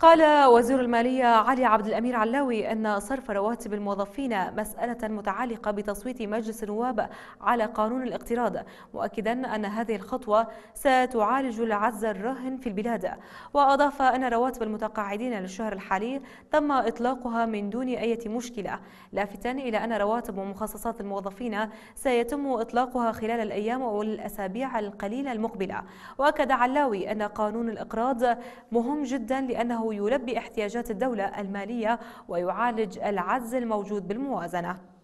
قال وزير المالية علي عبد الأمير علاوي أن صرف رواتب الموظفين مسألة متعلقة بتصويت مجلس النواب على قانون الاقتراض مؤكدا أن هذه الخطوة ستعالج العز الراهن في البلاد وأضاف أن رواتب المتقاعدين للشهر الحالي تم إطلاقها من دون أي مشكلة لافتا إلى أن رواتب ومخصصات الموظفين سيتم إطلاقها خلال الأيام أو الأسابيع القليلة المقبلة وأكد علاوي أن قانون الإقراض مهم جدا لأنه يلبي احتياجات الدولة المالية ويعالج العجز الموجود بالموازنة